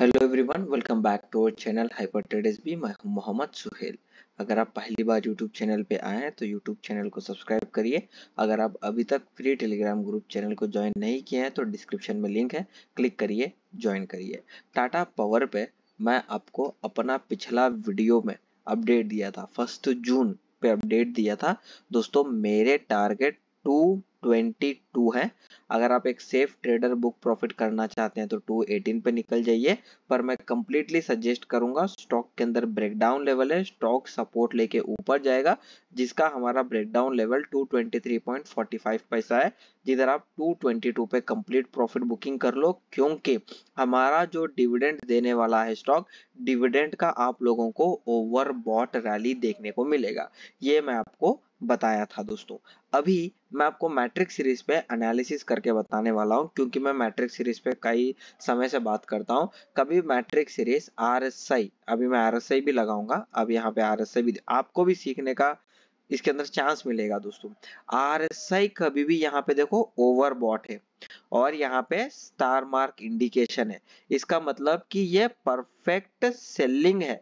hello everyone welcome back to our channel hyper traders भी मैं मोहम्मद सुहेल अगर आप पहली बार यूट्यूब चैनल पे आए हैं तो यूट्यूब चैनल को सब्सक्राइब करिए अगर आप अभी तक फ्री टेलीग्राम ग्रुप चैनल को ज्वाइन नहीं किए हैं तो डिस्क्रिप्शन में लिंक है क्लिक करिए ज्वाइन करिए टाटा पावर पे मैं आपको अपना पिछला वीडियो में अपडेट दिया था फर्स्ट जून पे अपडेट दिया था दोस्तों मेरे टारगेट टू 22 है अगर आप एक सेफ ट्रेडर बुक प्रॉफिट करना चाहते हैं तो 218 पे निकल जाइए पर मैं कंप्लीटली सजेस्ट करूंगा स्टॉक के अंदर ब्रेकडाउन लेवल है स्टॉक सपोर्ट लेके ऊपर जाएगा जिसका हमारा ब्रेकडाउन लेवल 223.45 पैसा है जिधर आप 222 पे कंप्लीट प्रॉफिट बुकिंग कर लो क्योंकि हमारा जो डिविडेंड देने वाला है स्टॉक डिविडेंड का आप लोगों को ओवर रैली देखने को मिलेगा ये मैं आपको बताया था दोस्तों अभी मैं आपको मैट मैट्रिक सीरीज पे एनालिसिस करके बताने वाला हूँ क्योंकि मैं मैट्रिक सीरीज पे कई समय से बात करता हूँ कभी matrix series R S I अभी मैं आर एस आई भी लगाऊंगा अब यहाँ पे आर एस आई भी आपको भी सीखने का इसके अंदर चांस मिलेगा दोस्तों आर एस आई कभी भी यहाँ पे देखो ओवर बॉट है और यहाँ पे स्टार मार्क इंडिकेशन है इसका मतलब कि ये परफेक्ट सेलिंग है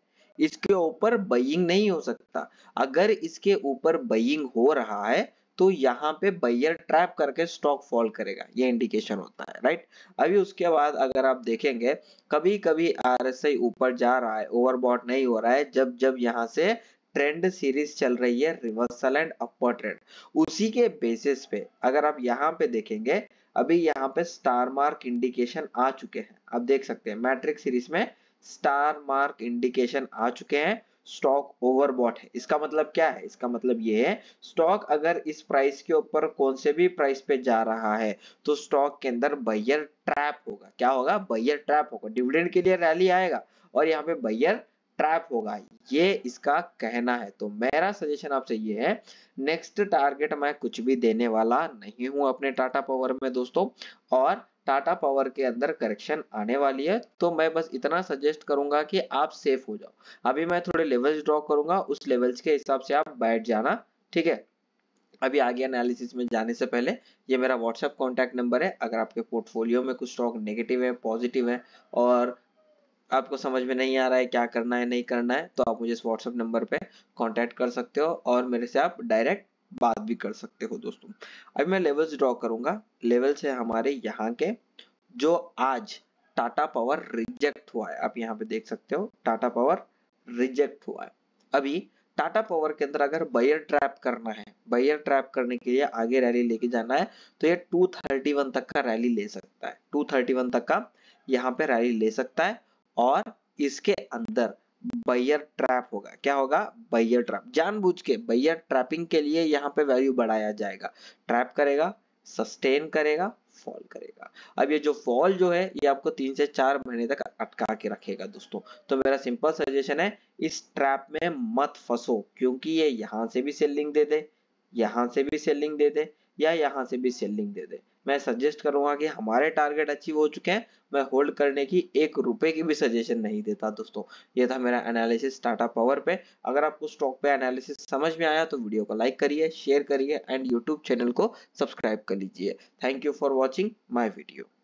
इसके ऊपर बइंग नहीं हो सकता अगर इसके ऊपर बइंग हो रहा है तो यहाँ पे बैयर ट्रैप करके स्टॉक फॉल करेगा ये इंडिकेशन होता है राइट अभी उसके बाद अगर आप देखेंगे कभी कभी आर ऊपर जा रहा है ओवरबॉट नहीं हो रहा है जब जब यहाँ से ट्रेंड सीरीज चल रही है रिवर्सल एंड अपर ट्रेंड उसी के बेसिस पे अगर आप यहाँ पे देखेंगे अभी यहाँ पे स्टार मार्क इंडिकेशन आ चुके हैं आप देख सकते हैं मैट्रिक सीरीज में स्टार मार्क इंडिकेशन आ चुके हैं स्टॉक ओवरबॉट है इसका मतलब क्या है इसका मतलब ये है स्टॉक अगर इस प्राइस के ऊपर कौन से भी प्राइस पे जा रहा है तो स्टॉक के अंदर बैयर ट्रैप होगा क्या होगा बैयर ट्रैप होगा डिविडेंड के लिए रैली आएगा और यहाँ पे बैयर ट्रैप होगा ये इसका कहना है तो मेरा सजेशन आपसे ये है नेक्स्ट टारगेट मैं कुछ भी देने वाला नहीं हूं अपने टाटा पावर में दोस्तों और टाटा पावर के अंदर करेक्शन आने वाली है तो मैं बस इतना सजेस्ट करूंगा कि आप सेफ हो जाओ अभी मैं थोड़े लेवल्स ड्रॉ करूंगा उस लेवल्स के हिसाब से आप बैठ जाना ठीक है अभी आगे एनालिसिस में जाने से पहले ये मेरा व्हाट्सएप कॉन्टैक्ट नंबर है अगर आपके पोर्टफोलियो में कुछ स्टॉक नेगेटिव है पॉजिटिव है और आपको समझ में नहीं आ रहा है क्या करना है नहीं करना है तो आप मुझे इस व्हाट्सएप नंबर पे कांटेक्ट कर सकते हो और मेरे से आप डायरेक्ट बात भी कर सकते हो दोस्तों अभी मैं लेवल्स ड्रॉ करूंगा लेवल्स है हमारे यहाँ के जो आज टाटा पावर रिजेक्ट हुआ है आप यहाँ पे देख सकते हो टाटा पावर रिजेक्ट हुआ है अभी टाटा पावर के अंदर अगर बायर ट्रैप करना है बायर ट्रैप करने के लिए आगे रैली लेके जाना है तो ये 231 तक का रैली ले सकता है 231 तक का यहाँ पे रैली ले सकता है और इसके अंदर बैयर ट्रैप होगा क्या होगा बैयर ट्रैप जानबूझ के बैयर ट्रैपिंग के लिए यहाँ पे वैल्यू बढ़ाया जाएगा ट्रैप करेगा सस्टेन करेगा फॉल करेगा अब ये जो फॉल जो है ये आपको तीन से चार महीने तक अटका के रखेगा दोस्तों तो मेरा सिंपल सजेशन है इस ट्रैप में मत फंसो क्योंकि ये यहां से भी सेलिंग दे दे यहां से भी सेलिंग दे दे या यहां से भी सेलिंग दे दे मैं सजेस्ट करूंगा कि हमारे टारगेट अचीव हो चुके हैं मैं होल्ड करने की एक रुपए की भी सजेशन नहीं देता दोस्तों ये था मेरा एनालिसिस टाटा पावर पे अगर आपको स्टॉक पे एनालिसिस समझ में आया तो वीडियो को लाइक करिए शेयर करिए एंड यूट्यूब चैनल को सब्सक्राइब कर लीजिए thank you for watching my video